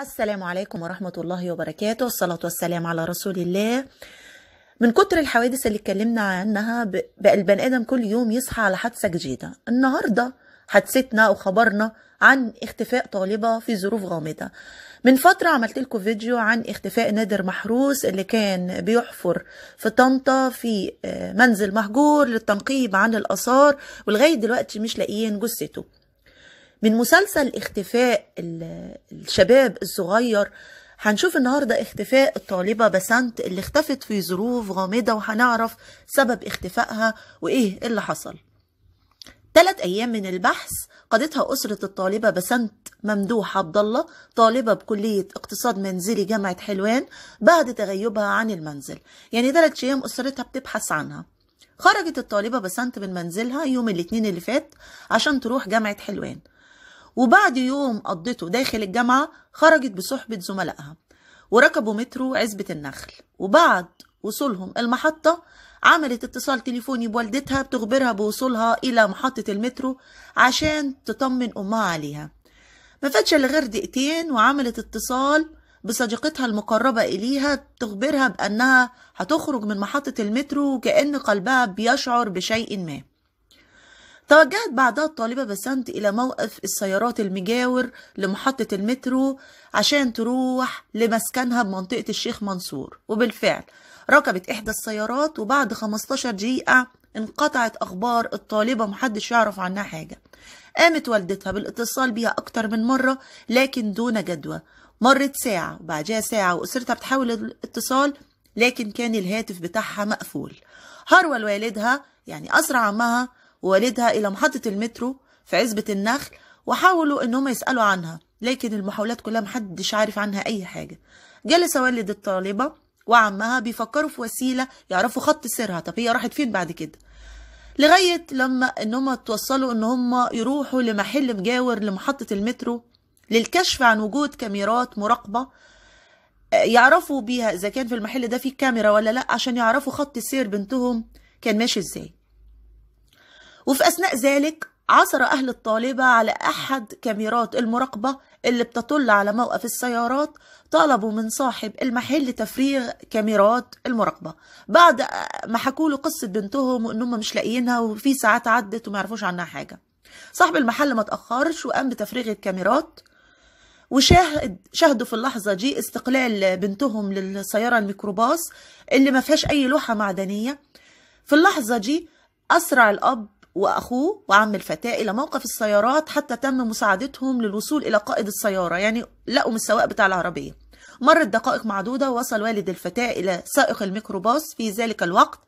السلام عليكم ورحمة الله وبركاته والصلاة والسلام على رسول الله من كتر الحوادث اللي اتكلمنا عنها بقى البني آدم كل يوم يصحى على حادثة جديدة النهاردة حادثتنا وخبرنا عن اختفاء طالبة في ظروف غامضة من فترة عملت لكم فيديو عن اختفاء نادر محروس اللي كان بيحفر في طنطا في آه، منزل مهجور للتنقيب عن الآثار ولغاية دلوقتي مش لاقيين جثته من مسلسل اختفاء الشباب الصغير هنشوف النهاردة اختفاء الطالبة بسنت اللي اختفت في ظروف غامضة وهنعرف سبب اختفائها وإيه اللي حصل ثلاث أيام من البحث قضتها أسرة الطالبة بسنت ممدوح عبد الله طالبة بكلية اقتصاد منزلي جامعة حلوان بعد تغيبها عن المنزل يعني ثلاث أيام أسرتها بتبحث عنها خرجت الطالبة بسنت من منزلها يوم الاثنين اللي فات عشان تروح جامعة حلوان وبعد يوم قضيته داخل الجامعة خرجت بصحبة زملائها وركبوا مترو عزبة النخل وبعد وصولهم المحطة عملت اتصال تليفوني بوالدتها بتخبرها بوصولها إلى محطة المترو عشان تطمن أمها عليها ما فاتش إلا غير دقيقتين وعملت اتصال بصديقتها المقربة إليها بتخبرها بأنها هتخرج من محطة المترو وكأن قلبها بيشعر بشيء ما توجهت بعدها الطالبة بسنت إلى موقف السيارات المجاور لمحطة المترو عشان تروح لمسكنها بمنطقة الشيخ منصور وبالفعل ركبت إحدى السيارات وبعد 15 دقيقة انقطعت أخبار الطالبة محدش يعرف عنها حاجة قامت والدتها بالاتصال بيها أكتر من مرة لكن دون جدوى مرت ساعة وبعدها ساعة وأسرتها بتحاول الاتصال لكن كان الهاتف بتاعها مقفول هرول والدها يعني أسرع عمها ووالدها إلى محطة المترو في عزبة النخل وحاولوا إنهم يسألوا عنها لكن المحاولات كلها محدش عارف عنها أي حاجة جلس والد الطالبة وعمها بيفكروا في وسيلة يعرفوا خط سيرها طب هي راحت فين بعد كده لغاية لما إن هم توصلوا إن هم يروحوا لمحل مجاور لمحطة المترو للكشف عن وجود كاميرات مراقبة يعرفوا بيها إذا كان في المحل ده في كاميرا ولا لأ عشان يعرفوا خط سير بنتهم كان ماشي إزاي وفي أثناء ذلك عثر أهل الطالبة على أحد كاميرات المراقبة اللي بتطل على موقف السيارات طلبوا من صاحب المحل تفريغ كاميرات المراقبة بعد ما حكوا له قصة بنتهم وإن هم مش لاقيينها وفي ساعات عدت وما يعرفوش عنها حاجة صاحب المحل ما تأخرش وقام بتفريغ الكاميرات وشاهد شاهدوا في اللحظة دي استقلال بنتهم للسيارة الميكروباص اللي ما فيهاش أي لوحة معدنية في اللحظة دي أسرع الأب وأخوه وعم الفتاة إلى موقف السيارات حتى تم مساعدتهم للوصول إلى قائد السيارة يعني لقوا من السواق بتاع العربية مرت دقائق معدودة وصل والد الفتاة إلى سائق الميكروباص في ذلك الوقت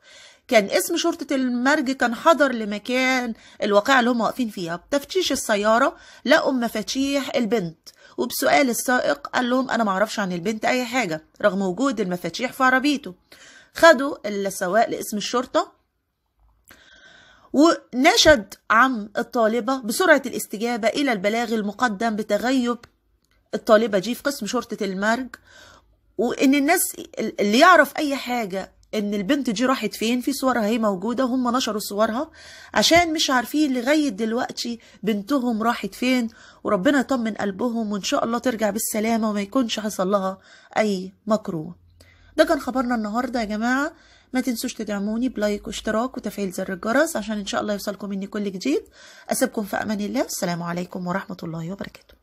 كان اسم شرطة المرج كان حضر لمكان الواقعة اللي هم واقفين فيها بتفتيش السيارة لقوا مفاتيح البنت وبسؤال السائق قال لهم أنا معرفش عن البنت أي حاجة رغم وجود المفاتيح في عربيته خدوا السواق لاسم الشرطة ونشد عم الطالبة بسرعة الاستجابة إلى البلاغ المقدم بتغيب الطالبة دي في قسم شرطة المرج وإن الناس اللي يعرف أي حاجة إن البنت دي راحت فين في صورها هي موجودة وهم نشروا صورها عشان مش عارفين لغاية دلوقتي بنتهم راحت فين وربنا يطمن قلبهم وإن شاء الله ترجع بالسلامة وما يكونش حصل لها أي مكروه ده كان خبرنا النهاردة يا جماعة ما تنسوش تدعموني بلايك واشتراك وتفعيل زر الجرس عشان ان شاء الله يوصلكم مني كل جديد اسيبكم في امان الله السلام عليكم ورحمه الله وبركاته